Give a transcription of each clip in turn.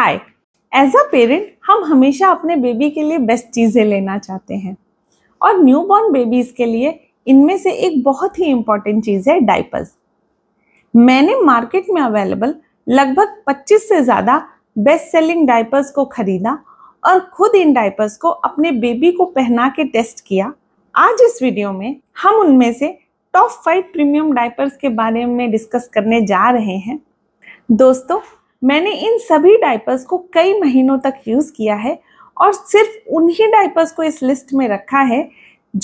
hi as a parent हम हमेशा अपने बेबी के लिए बेस्ट चीज़ें लेना चाहते हैं और न्यू बॉर्न बेबीज़ के लिए इनमें से एक बहुत ही इम्पॉर्टेंट चीज़ है डाइपर्स मैंने मार्केट में अवेलेबल लगभग 25 से ज़्यादा बेस्ट सेलिंग डाइपर्स को खरीदा और खुद इन डाइपर्स को अपने बेबी को पहना के टेस्ट किया आज इस वीडियो में हम उनमें से टॉप फाइव प्रीमियम डाइपर्स के बारे में डिस्कस करने जा रहे हैं दोस्तों मैंने इन सभी डाइपर्स को कई महीनों तक यूज़ किया है और सिर्फ उन्हीं डाइपर्स को इस लिस्ट में रखा है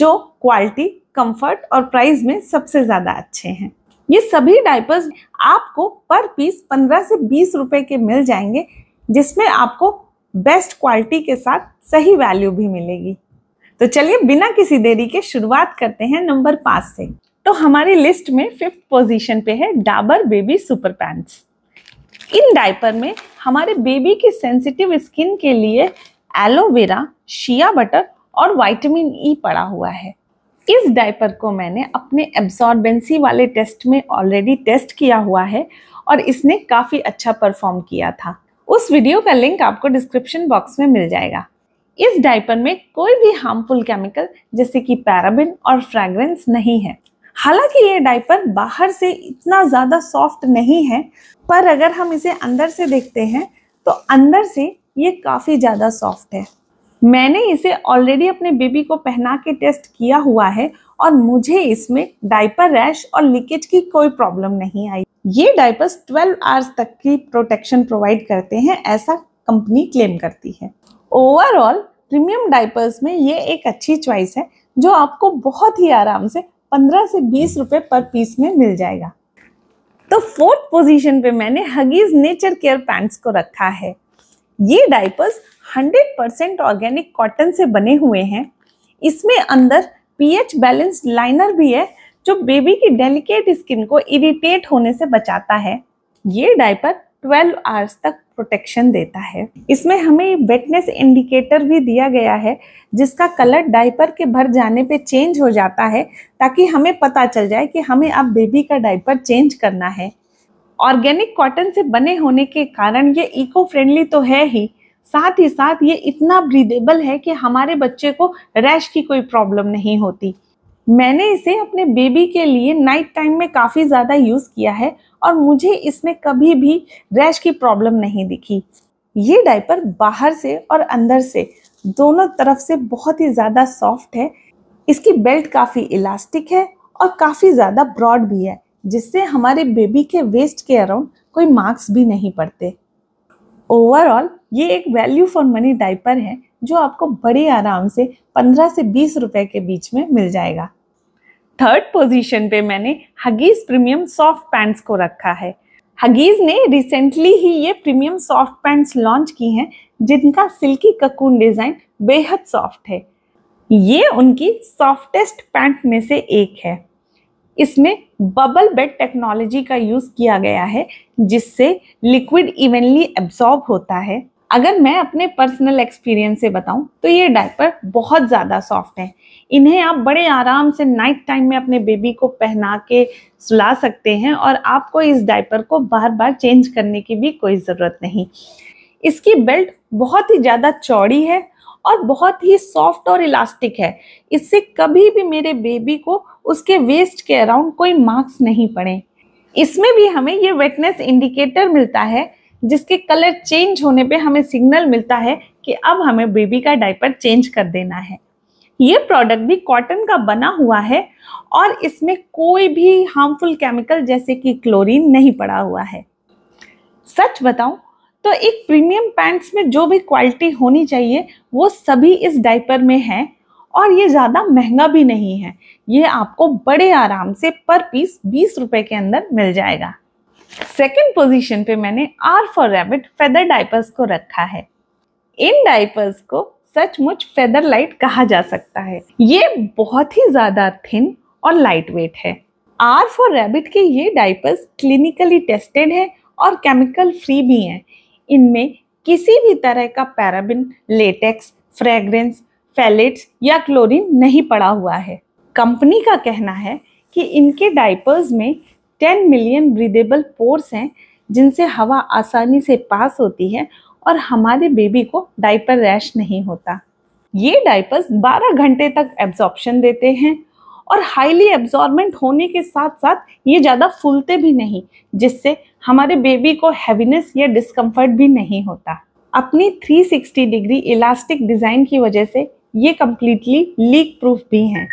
जो क्वालिटी कंफर्ट और प्राइस में सबसे ज़्यादा अच्छे हैं ये सभी डाइपर्स आपको पर पीस 15 से 20 रुपए के मिल जाएंगे जिसमें आपको बेस्ट क्वालिटी के साथ सही वैल्यू भी मिलेगी तो चलिए बिना किसी देरी के शुरुआत करते हैं नंबर पाँच से तो हमारी लिस्ट में फिफ्थ पोजीशन पे है डाबर बेबी सुपर पैंट्स इन डाइपर में हमारे बेबी की सेंसिटिव स्किन के लिए एलोवेरा शिया बटर और वाइटामिन ई e पड़ा हुआ है इस डाइपर को मैंने अपने एब्सॉर्बेंसी वाले टेस्ट में ऑलरेडी टेस्ट किया हुआ है और इसने काफ़ी अच्छा परफॉर्म किया था उस वीडियो का लिंक आपको डिस्क्रिप्शन बॉक्स में मिल जाएगा इस डाइपर में कोई भी हार्मफुल केमिकल जैसे कि पैराबिन और फ्रेग्रेंस नहीं है हालांकि ये डायपर बाहर से इतना ज़्यादा सॉफ्ट नहीं है पर अगर हम इसे अंदर से देखते हैं तो अंदर से ये काफ़ी ज़्यादा सॉफ्ट है मैंने इसे ऑलरेडी अपने बेबी को पहना के टेस्ट किया हुआ है और मुझे इसमें डायपर रैश और लीकेज की कोई प्रॉब्लम नहीं आई ये डाइपर्स 12 आवर्स तक की प्रोटेक्शन प्रोवाइड करते हैं ऐसा कंपनी क्लेम करती है ओवरऑल प्रीमियम डाइपर्स में ये एक अच्छी चॉइस है जो आपको बहुत ही आराम से पंद्रह से बीस रुपए पर पीस में मिल जाएगा तो फोर्थ पोजीशन पे मैंने हगीज नेचर केयर पैंट्स को रखा है ये डाइपर्स 100% ऑर्गेनिक कॉटन से बने हुए हैं इसमें अंदर पीएच बैलेंस्ड लाइनर भी है जो बेबी की डेलिकेट स्किन को इरिटेट होने से बचाता है ये डायपर ट्वेल्व आवर्स तक प्रोटेक्शन देता है इसमें हमें वेटनेस इंडिकेटर भी दिया गया है जिसका कलर डाइपर के भर जाने पे चेंज हो जाता है ताकि हमें पता चल जाए कि हमें अब बेबी का डाइपर चेंज करना है ऑर्गेनिक कॉटन से बने होने के कारण ये इको फ्रेंडली तो है ही साथ ही साथ ये इतना ब्रीदेबल है कि हमारे बच्चे को रैश की कोई प्रॉब्लम नहीं होती मैंने इसे अपने बेबी के लिए नाइट टाइम में काफ़ी ज़्यादा यूज़ किया है और मुझे इसमें कभी भी रैश की प्रॉब्लम नहीं दिखी ये डायपर बाहर से और अंदर से दोनों तरफ से बहुत ही ज़्यादा सॉफ्ट है इसकी बेल्ट काफ़ी इलास्टिक है और काफ़ी ज़्यादा ब्रॉड भी है जिससे हमारे बेबी के वेस्ट के अराउंड कोई मार्क्स भी नहीं पड़ते ओवरऑल ये एक वैल्यू फॉर मनी डाइपर है जो आपको बड़े आराम से 15 से 20 रुपए के बीच में मिल जाएगा थर्ड पोजीशन पे मैंने हगीज प्रीमियम सॉफ्ट पैंट्स को रखा है हगीज ने रिसेंटली ही ये प्रीमियम सॉफ्ट पैंट्स लॉन्च की हैं जिनका सिल्की ककून डिज़ाइन बेहद सॉफ्ट है ये उनकी सॉफ्टेस्ट पैंट में से एक है इसमें बबल बेड टेक्नोलॉजी का यूज़ किया गया है जिससे लिक्विड इवनली एब्जॉर्ब होता है अगर मैं अपने पर्सनल एक्सपीरियंस से बताऊं तो ये डायपर बहुत ज़्यादा सॉफ्ट है इन्हें आप बड़े आराम से नाइट टाइम में अपने बेबी को पहना के सुला सकते हैं और आपको इस डायपर को बार बार चेंज करने की भी कोई ज़रूरत नहीं इसकी बेल्ट बहुत ही ज़्यादा चौड़ी है और बहुत ही सॉफ्ट और इलास्टिक है इससे कभी भी मेरे बेबी को उसके वेस्ट के अराउंड कोई मार्क्स नहीं पड़े इसमें भी हमें ये वेटनेस इंडिकेटर मिलता है जिसके कलर चेंज होने पे हमें सिग्नल मिलता है कि अब हमें बेबी का डायपर चेंज कर देना है ये प्रोडक्ट भी कॉटन का बना हुआ है और इसमें कोई भी हार्मफुल केमिकल जैसे कि क्लोरीन नहीं पड़ा हुआ है सच बताऊं तो एक प्रीमियम पैंट्स में जो भी क्वालिटी होनी चाहिए वो सभी इस डाइपर में है और ये ज़्यादा महंगा भी नहीं है ये आपको बड़े आराम से पर पीस बीस रुपए के अंदर मिल जाएगा सेकेंड पोजीशन पे मैंने R for rabbit feather diapers को रखा है इन डाइपर्स को सचमुच फेदर लाइट कहा जा सकता है ये बहुत ही ज़्यादा थिन और लाइट वेट है आर फॉर रैबिट के ये डाइपर्स क्लिनिकली टेस्टेड है और केमिकल फ्री भी हैं इनमें किसी भी तरह का पैराबिन लेटेक्स फ्रेग्रेंस फैलेट्स या क्लोरीन नहीं पड़ा हुआ है कंपनी का कहना है कि इनके डाइपर्स में 10 मिलियन ब्रीदेबल पोर्स हैं जिनसे हवा आसानी से पास होती है और हमारे बेबी को डाइपर रैश नहीं होता ये डाइपर्स 12 घंटे तक एब्जॉर्बन देते हैं और हाईली एब्जॉर्बेंट होने के साथ साथ ये ज़्यादा फूलते भी नहीं जिससे हमारे बेबी को हैवीनेस या डिस्कम्फर्ट भी नहीं होता अपनी 360 डिग्री इलास्टिक डिज़ाइन की वजह से ये कम्प्लीटली लीक प्रूफ भी हैं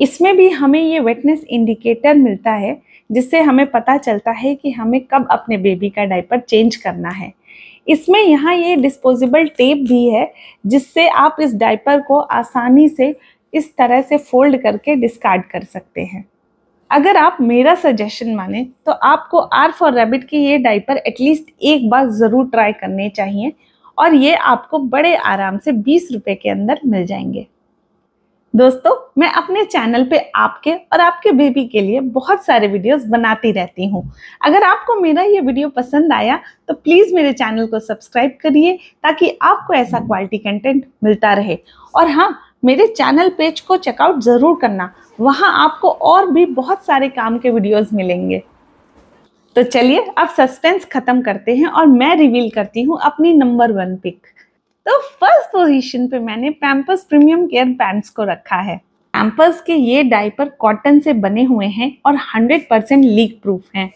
इसमें भी हमें ये वेटनेस इंडिकेटर मिलता है जिससे हमें पता चलता है कि हमें कब अपने बेबी का डायपर चेंज करना है इसमें यहाँ ये डिस्पोजेबल टेप भी है जिससे आप इस डायपर को आसानी से इस तरह से फोल्ड करके डिस्कार्ड कर सकते हैं अगर आप मेरा सजेशन माने तो आपको आर फॉर रैबिट की ये डाइपर एटलीस्ट एक बार ज़रूर ट्राई करने चाहिए और ये आपको बड़े आराम से बीस रुपये के अंदर मिल जाएंगे दोस्तों मैं अपने चैनल पे आपके और आपके बेबी के लिए बहुत सारे वीडियोस बनाती रहती हूँ अगर आपको मेरा ये वीडियो पसंद आया तो प्लीज़ मेरे चैनल को सब्सक्राइब करिए ताकि आपको ऐसा क्वालिटी कंटेंट मिलता रहे और हाँ मेरे चैनल पेज को चेकआउट ज़रूर करना वहाँ आपको और भी बहुत सारे काम के वीडियोज़ मिलेंगे तो चलिए अब सस्पेंस ख़त्म करते हैं और मैं रिवील करती हूँ अपनी नंबर वन पिक तो फर्स्ट पोजीशन पे मैंने पैम्पर्स प्रीमियम केयर पैंट्स को रखा है पैम्पर्स के ये डाइपर कॉटन से बने हुए हैं और 100 परसेंट लीक प्रूफ हैं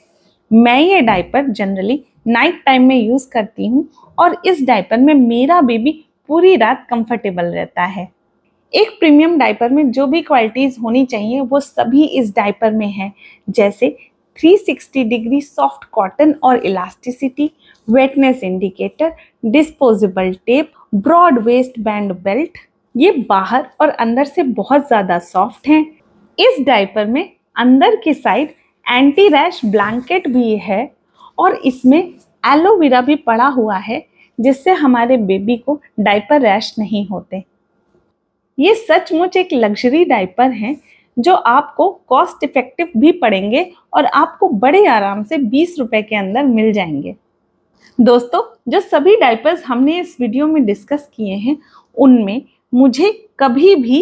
मैं ये डाइपर जनरली नाइट टाइम में यूज़ करती हूँ और इस डाइपर में मेरा बेबी पूरी रात कंफर्टेबल रहता है एक प्रीमियम डाइपर में जो भी क्वालिटीज़ होनी चाहिए वो सभी इस डाइपर में है जैसे 360 डिग्री सॉफ्ट कॉटन और elasticity wetness indicator disposable tape broad waist band belt ये बाहर और अंदर से बहुत ज़्यादा सॉफ्ट हैं इस डायपर में अंदर की साइड एंटी रैश ब्लैंकेट भी है और इसमें एलोवेरा भी पड़ा हुआ है जिससे हमारे बेबी को डायपर रैश नहीं होते ये सचमुच एक लग्जरी डायपर हैं जो आपको कॉस्ट इफेक्टिव भी पड़ेंगे और आपको बड़े आराम से बीस रुपए के अंदर मिल जाएंगे दोस्तों जो सभी डायपर्स हमने इस वीडियो में डिस्कस किए हैं उनमें मुझे कभी भी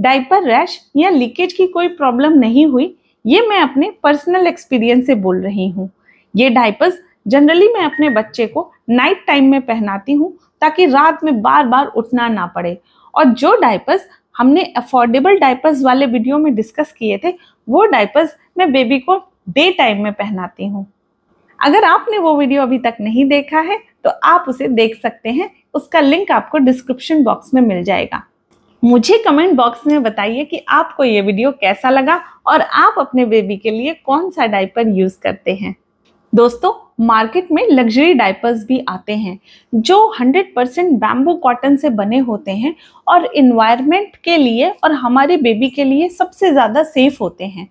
डायपर रैश या लीकेज की कोई प्रॉब्लम नहीं हुई ये मैं अपने पर्सनल एक्सपीरियंस से बोल रही हूँ ये डायपर्स जनरली मैं अपने बच्चे को नाइट टाइम में पहनाती हूँ ताकि रात में बार बार उठना ना पड़े और जो डायपर्स हमने अफोर्डेबल डायपर्स वाले वीडियो में डिस्कस किए थे वो डायपर्स मैं बेबी को डे टाइम में पहनाती हूँ अगर आपने वो वीडियो अभी तक नहीं देखा है तो आप उसे देख सकते हैं उसका लिंक आपको डिस्क्रिप्शन बॉक्स में मिल जाएगा मुझे कमेंट बॉक्स में बताइए कि आपको ये वीडियो कैसा लगा और आप अपने बेबी के लिए कौन सा डायपर यूज करते हैं दोस्तों मार्केट में लग्जरी डायपर्स भी आते हैं जो 100% परसेंट बैम्बू कॉटन से बने होते हैं और इन्वायरमेंट के लिए और हमारे बेबी के लिए सबसे ज़्यादा सेफ होते हैं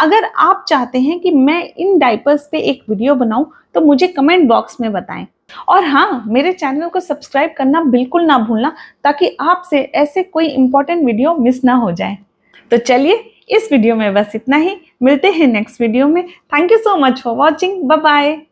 अगर आप चाहते हैं कि मैं इन डाइपर्स पे एक वीडियो बनाऊं तो मुझे कमेंट बॉक्स में बताएं और हाँ मेरे चैनल को सब्सक्राइब करना बिल्कुल ना भूलना ताकि आपसे ऐसे कोई इंपॉर्टेंट वीडियो मिस ना हो जाए तो चलिए इस वीडियो में बस इतना ही मिलते हैं नेक्स्ट वीडियो में thank you so much for watching bye